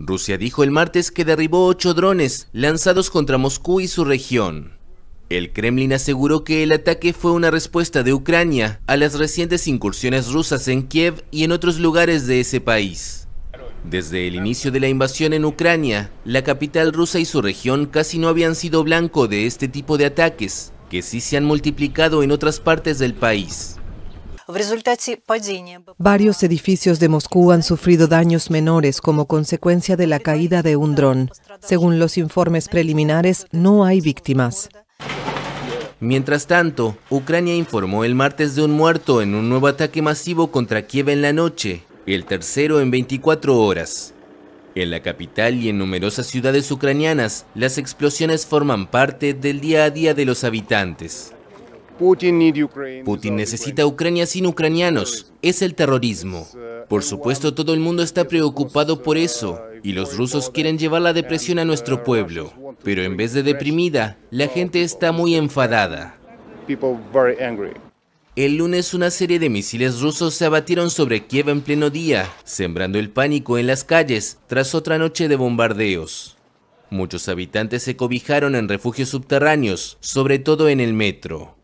Rusia dijo el martes que derribó ocho drones lanzados contra Moscú y su región. El Kremlin aseguró que el ataque fue una respuesta de Ucrania a las recientes incursiones rusas en Kiev y en otros lugares de ese país. Desde el inicio de la invasión en Ucrania, la capital rusa y su región casi no habían sido blanco de este tipo de ataques, que sí se han multiplicado en otras partes del país. Varios edificios de Moscú han sufrido daños menores como consecuencia de la caída de un dron. Según los informes preliminares, no hay víctimas. Mientras tanto, Ucrania informó el martes de un muerto en un nuevo ataque masivo contra Kiev en la noche, el tercero en 24 horas. En la capital y en numerosas ciudades ucranianas, las explosiones forman parte del día a día de los habitantes. Putin necesita Ucrania sin ucranianos. Es el terrorismo. Por supuesto, todo el mundo está preocupado por eso. Y los rusos quieren llevar la depresión a nuestro pueblo. Pero en vez de deprimida, la gente está muy enfadada. El lunes una serie de misiles rusos se abatieron sobre Kiev en pleno día, sembrando el pánico en las calles tras otra noche de bombardeos. Muchos habitantes se cobijaron en refugios subterráneos, sobre todo en el metro.